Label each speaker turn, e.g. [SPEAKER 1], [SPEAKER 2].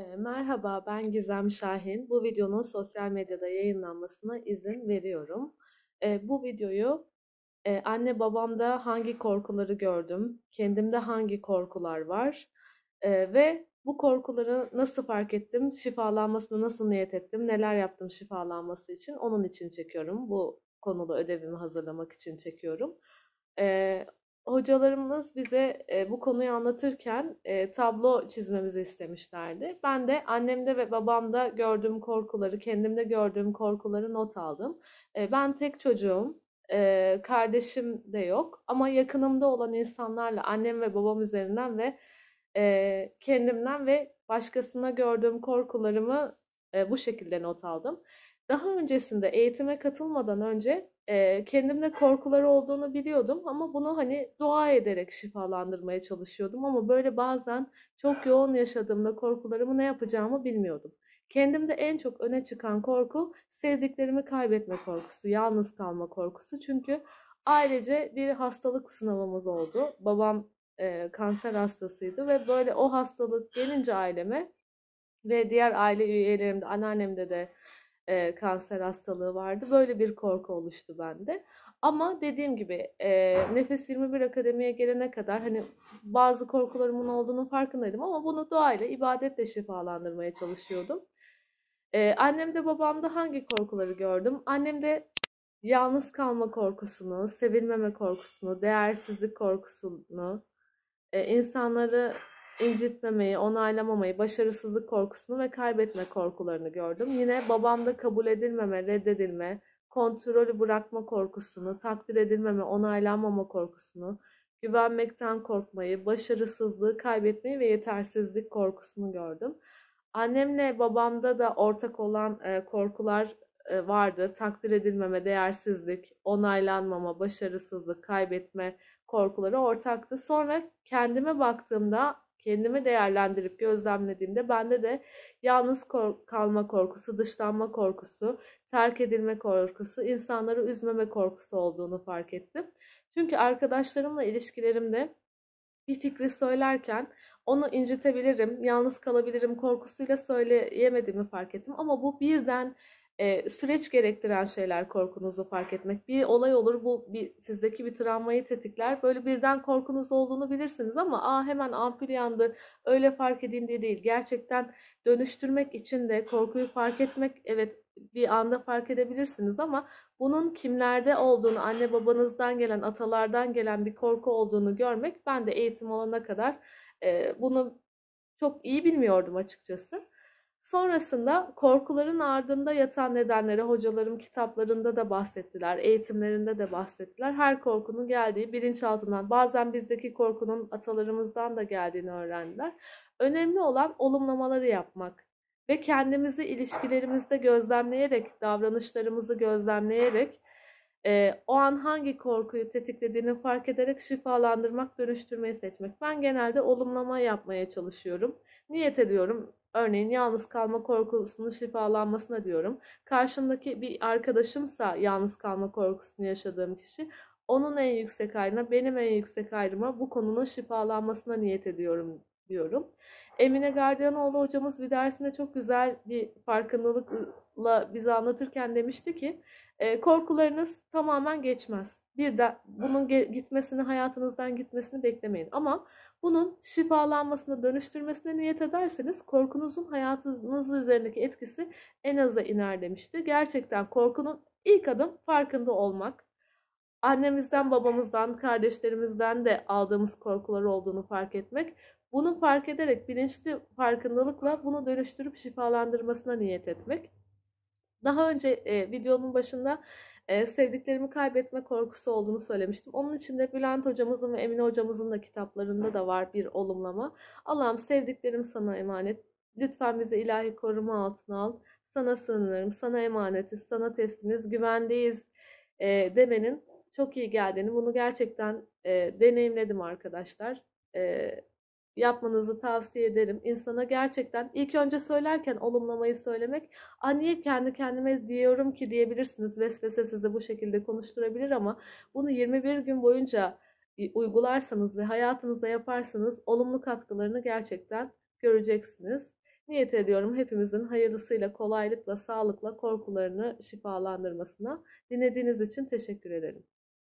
[SPEAKER 1] Ee, merhaba ben Gizem Şahin. Bu videonun sosyal medyada yayınlanmasına izin veriyorum. Ee, bu videoyu e, anne babamda hangi korkuları gördüm, kendimde hangi korkular var e, ve bu korkuları nasıl fark ettim, şifalanmasını nasıl niyet ettim, neler yaptım şifalanması için onun için çekiyorum. Bu konulu ödevimi hazırlamak için çekiyorum. Ee, hocalarımız bize e, bu konuyu anlatırken e, tablo çizmemizi istemişlerdi. Ben de annemde ve babamda gördüğüm korkuları, kendimde gördüğüm korkuları not aldım. E, ben tek çocuğum, e, kardeşim de yok ama yakınımda olan insanlarla annem ve babam üzerinden ve e, kendimden ve başkasına gördüğüm korkularımı e, bu şekilde not aldım. Daha öncesinde eğitime katılmadan önce e, kendimde korkuları olduğunu biliyordum ama bunu hani dua ederek şifalandırmaya çalışıyordum ama böyle bazen çok yoğun yaşadığımda korkularımı ne yapacağımı bilmiyordum. Kendimde en çok öne çıkan korku sevdiklerimi kaybetme korkusu, yalnız kalma korkusu. Çünkü ailece bir hastalık sınavımız oldu. Babam e, kanser hastasıydı ve böyle o hastalık gelince aileme ve diğer aile üyelerimde, anneannemde de e, kanser hastalığı vardı. Böyle bir korku oluştu bende. Ama dediğim gibi e, Nefes 21 Akademi'ye gelene kadar hani bazı korkularımın olduğunu farkındaydım ama bunu doğayla, ibadetle şifalandırmaya çalışıyordum. E, annemde babamda hangi korkuları gördüm? Annemde yalnız kalma korkusunu, sevilmeme korkusunu, değersizlik korkusunu, e, insanları incitmemeyi, onaylamamayı, başarısızlık korkusunu ve kaybetme korkularını gördüm. Yine babamda kabul edilmeme, reddedilme, kontrolü bırakma korkusunu, takdir edilmeme, onaylanmama korkusunu, güvenmekten korkmayı, başarısızlığı, kaybetmeyi ve yetersizlik korkusunu gördüm. Annemle babamda da ortak olan e, korkular e, vardı. Takdir edilmeme, değersizlik, onaylanmama, başarısızlık, kaybetme korkuları ortaktı. Sonra kendime baktığımda Kendimi değerlendirip gözlemlediğimde bende de yalnız kor- kalma korkusu, dışlanma korkusu, terk edilme korkusu, insanları üzmeme korkusu olduğunu fark ettim. Çünkü arkadaşlarımla ilişkilerimde bir fikri söylerken onu incitebilirim, yalnız kalabilirim korkusuyla söyleyemediğimi fark ettim. Ama bu birden e, süreç gerektiren şeyler korkunuzu fark etmek. Bir olay olur bu bir, sizdeki bir travmayı tetikler. Böyle birden korkunuz olduğunu bilirsiniz ama Aa, hemen ampul yandı öyle fark edin diye değil. Gerçekten dönüştürmek için de korkuyu fark etmek evet bir anda fark edebilirsiniz ama bunun kimlerde olduğunu anne babanızdan gelen atalardan gelen bir korku olduğunu görmek ben de eğitim alana kadar e, bunu çok iyi bilmiyordum açıkçası. Sonrasında korkuların ardında yatan nedenleri hocalarım kitaplarında da bahsettiler, eğitimlerinde de bahsettiler. Her korkunun geldiği bilinçaltından, bazen bizdeki korkunun atalarımızdan da geldiğini öğrendiler. Önemli olan olumlamaları yapmak ve kendimizi ilişkilerimizde gözlemleyerek, davranışlarımızı gözlemleyerek e, o an hangi korkuyu tetiklediğini fark ederek şifalandırmak, dönüştürmeyi seçmek. Ben genelde olumlama yapmaya çalışıyorum. Niyet ediyorum. Örneğin yalnız kalma korkusunun şifalanmasına diyorum. Karşımdaki bir arkadaşımsa yalnız kalma korkusunu yaşadığım kişi onun en yüksek ayrına, benim en yüksek ayrıma bu konunun şifalanmasına niyet ediyorum diyorum. Emine Gardiyanoğlu hocamız bir dersinde çok güzel bir farkındalık Hoca bize anlatırken demişti ki e, korkularınız tamamen geçmez. Bir de bunun gitmesini hayatınızdan gitmesini beklemeyin. Ama bunun şifalanmasına dönüştürmesine niyet ederseniz korkunuzun hayatınız üzerindeki etkisi en aza iner demişti. Gerçekten korkunun ilk adım farkında olmak. Annemizden, babamızdan, kardeşlerimizden de aldığımız korkular olduğunu fark etmek. Bunu fark ederek bilinçli farkındalıkla bunu dönüştürüp şifalandırmasına niyet etmek. Daha önce e, videomun başında e, sevdiklerimi kaybetme korkusu olduğunu söylemiştim. Onun için de Bülent hocamızın ve Emine hocamızın da kitaplarında da var bir olumlama. Allah'ım sevdiklerim sana emanet. Lütfen bizi ilahi koruma altına al. Sana sığınırım, sana emanetiz, sana teslimiz, güvendeyiz e, demenin çok iyi geldiğini, bunu gerçekten e, deneyimledim arkadaşlar. E, yapmanızı tavsiye ederim. İnsana gerçekten ilk önce söylerken olumlamayı söylemek anneye kendi kendime diyorum ki diyebilirsiniz. Vesvese sizi bu şekilde konuşturabilir ama bunu 21 gün boyunca uygularsanız ve hayatınızda yaparsanız olumlu katkılarını gerçekten göreceksiniz. Niyet ediyorum hepimizin hayırlısıyla, kolaylıkla, sağlıkla korkularını şifalandırmasına. Dinlediğiniz için teşekkür ederim.